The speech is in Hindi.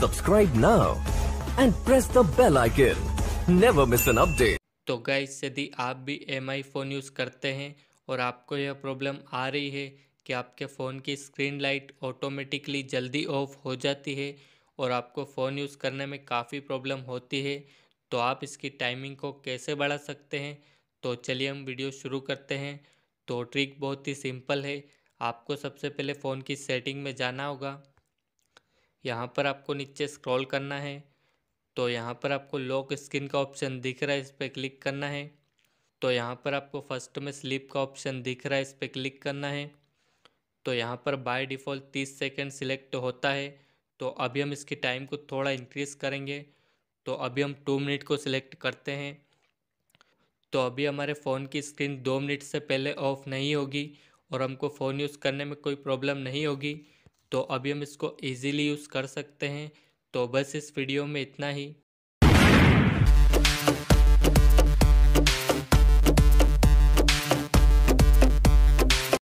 subscribe now and press the bell icon never miss an update तो गाइस यदि आप भी एम आई फ़ोन यूज़ करते हैं और आपको यह प्रॉब्लम आ रही है कि आपके फ़ोन की स्क्रीन लाइट ऑटोमेटिकली जल्दी ऑफ हो जाती है और आपको फ़ोन यूज़ करने में काफ़ी प्रॉब्लम होती है तो आप इसकी टाइमिंग को कैसे बढ़ा सकते हैं तो चलिए हम वीडियो शुरू करते हैं तो ट्रिक बहुत ही सिंपल है आपको सबसे पहले फ़ोन की सेटिंग में जाना होगा यहाँ पर आपको नीचे स्क्रॉल करना है तो यहाँ पर आपको लॉक स्क्रीन का ऑप्शन दिख रहा है इस पर क्लिक करना है तो यहाँ पर आपको फर्स्ट में स्लीप का ऑप्शन दिख रहा है इस पर क्लिक करना है तो यहाँ पर बाय डिफ़ॉल्ट तीस सेकेंड सिलेक्ट होता है तो अभी हम इसकी टाइम को थोड़ा इंक्रीज़ करेंगे तो अभी हम टू मिनट को सिलेक्ट करते हैं तो अभी हमारे फ़ोन की स्क्रीन दो मिनट से पहले ऑफ़ नहीं होगी और हमको फ़ोन यूज़ करने में कोई प्रॉब्लम नहीं होगी तो अभी हम इसको ईज़ीली यूज़ कर सकते हैं तो बस इस वीडियो में इतना ही